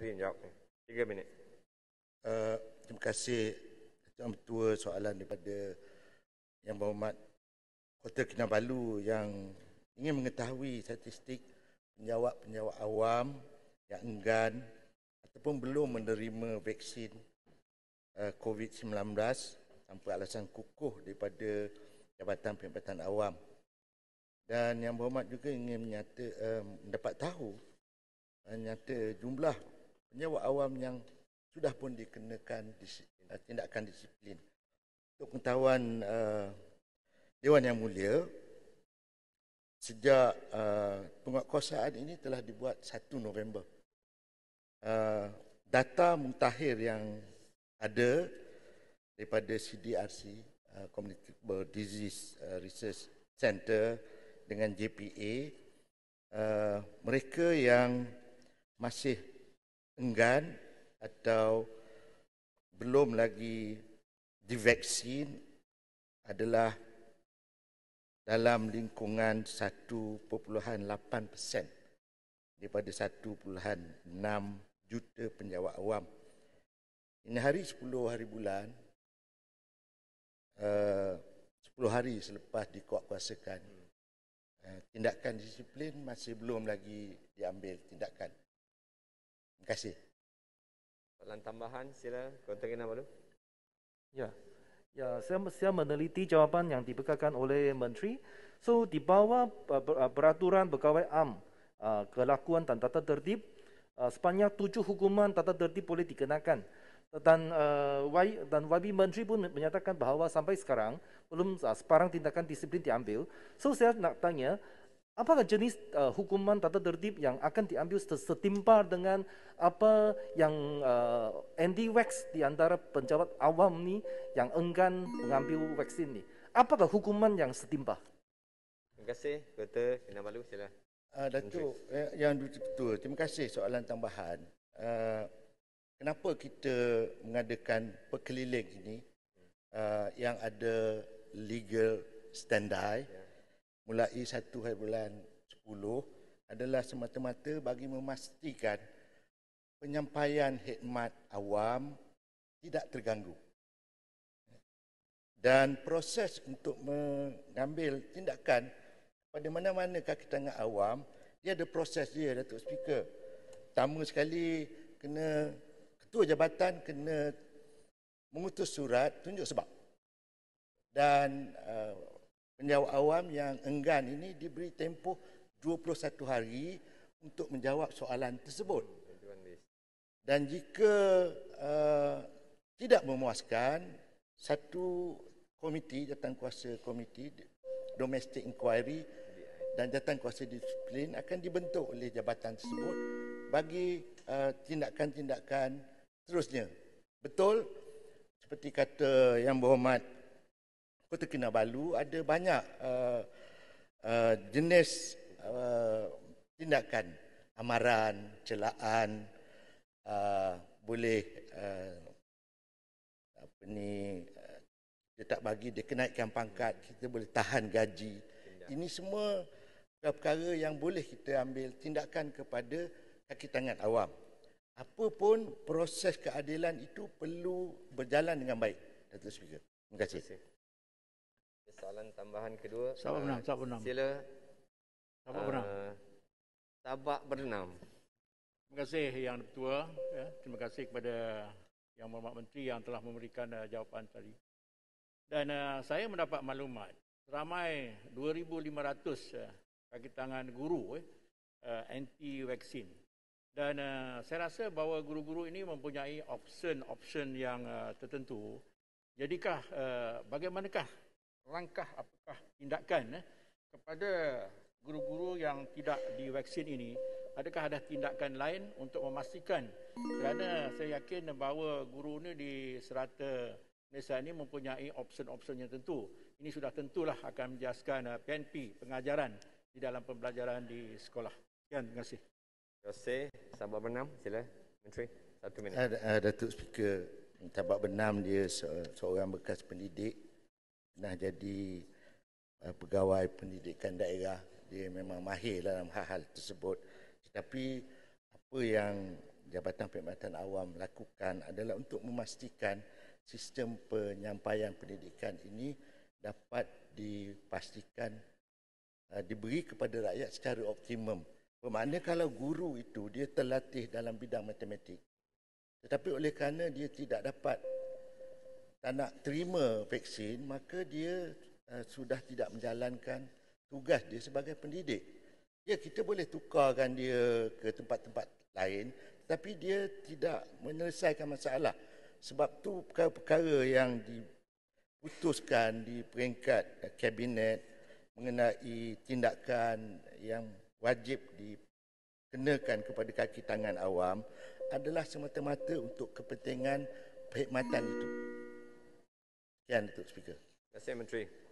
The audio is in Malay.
Terima jawab. Tiga minit. Uh, terima kasih Tuan Tua soalan daripada Yang Berhormat Kota Kinabalu yang ingin mengetahui statistik penjawat-penjawat awam yang enggan ataupun belum menerima vaksin uh, eh, COVID-19 tanpa alasan kukuh daripada Jabatan Perkhidmatan Awam. Dan yang berhormat juga ingin menyata, uh, mendapat tahu uh, nyata jumlah penyewa awam yang sudah pun dikenakan disiplin, tindakan disiplin. Untuk pengetahuan uh, Dewan Yang Mulia, sejak uh, penguatkuasaan ini telah dibuat 1 November. Uh, data mutakhir yang ada daripada CDRC, uh, Communicable Disease Research Center dengan JPA, uh, mereka yang masih enggan atau belum lagi divaksin adalah dalam lingkungan 1.8% daripada 1.6 juta penjawat awam. Ini hari 10 hari bulan eh, uh, 10 hari selepas dikuatkuasakan uh, tindakan disiplin masih belum lagi diambil tindakan kasih. Soalan tambahan sila kontak nama dulu. Ya. Ya, saya, saya meneliti jawapan yang dibekalkan oleh menteri. So di bawah uh, uh, peraturan pegawai am uh, kelakuan dan tata tertib sepanjang tujuh hukuman tata tertib boleh dikenakan dan uh, y, dan YB Menteri pun menyatakan bahawa sampai sekarang belum uh, sekarang tindakan disiplin diambil. So saya nak tanya, Apakah jenis uh, hukuman tata tertib yang akan diambil setimpal dengan apa yang uh, Andy Wax di antara penjawat awam ni yang enggan mengambil vaksin ni? Apakah hukuman yang setimpal? Terima kasih, Dr. Kena Balu, sila. Uh, Datuk, eh, yang betul, betul, terima kasih soalan tambahan. Uh, kenapa kita mengadakan perkeliling ini uh, yang ada legal standby? Yeah mulai 1 hari bulan 10 adalah semata-mata bagi memastikan penyampaian khidmat awam tidak terganggu. Dan proses untuk mengambil tindakan pada mana-mana kaki tangan awam, dia ada proses dia, Datuk Speaker. Pertama sekali, kena ketua jabatan kena mengutus surat tunjuk sebab. Dan uh, penjawat awam yang enggan ini diberi tempoh 21 hari untuk menjawab soalan tersebut. Dan jika uh, tidak memuaskan, satu komiti jatuh kuasa komiti domestic inquiry dan jatuh kuasa disiplin akan dibentuk oleh jabatan tersebut bagi uh, tindakan-tindakan seterusnya. Betul seperti kata Yang Berhormat Kota Kinabalu ada banyak uh, uh, jenis uh, tindakan amaran, celaan uh, boleh uh, apa ni uh, dia tak bagi dia kenaikan pangkat, kita boleh tahan gaji. Ini semua perkara-perkara yang boleh kita ambil tindakan kepada kaki tangan awam. Apa pun proses keadilan itu perlu berjalan dengan baik. Datuk Speaker. Terima kasih. Soalan tambahan kedua. Sabak eh, berenam, sabak berenam. Sila. Sabak berenam. Eh, sabak berenam. Terima kasih Yang Tua. Ya. Terima kasih kepada Yang Berhormat Menteri yang telah memberikan uh, jawapan tadi. Dan uh, saya mendapat maklumat ramai 2,500 uh, kaki tangan guru uh, anti-vaksin. Dan uh, saya rasa bahawa guru-guru ini mempunyai option-option yang uh, tertentu. Jadikah uh, bagaimanakah langkah apakah tindakan eh, kepada guru-guru yang tidak divaksin ini adakah ada tindakan lain untuk memastikan kerana saya yakin bahawa guru ini di serata Malaysia ini mempunyai option-option yang tentu ini sudah tentulah akan menjelaskan PNP eh, pengajaran di dalam pembelajaran di sekolah sekian terima kasih Jose Sabah Benam sila Menteri satu minit uh, uh, Datuk Speaker Sabah Benam dia seorang bekas pendidik pernah jadi uh, pegawai pendidikan daerah dia memang mahir dalam hal-hal tersebut tetapi apa yang Jabatan Perkhidmatan Awam lakukan adalah untuk memastikan sistem penyampaian pendidikan ini dapat dipastikan uh, diberi kepada rakyat secara optimum. Bermakna kalau guru itu dia terlatih dalam bidang matematik tetapi oleh kerana dia tidak dapat tak nak terima vaksin, maka dia uh, sudah tidak menjalankan tugas dia sebagai pendidik. Ya, kita boleh tukarkan dia ke tempat-tempat lain, tapi dia tidak menyelesaikan masalah. Sebab tu perkara-perkara yang diputuskan di peringkat uh, kabinet mengenai tindakan yang wajib dikenakan kepada kaki tangan awam adalah semata-mata untuk kepentingan perkhidmatan itu. Ya, Datuk Speaker. Terima kasih,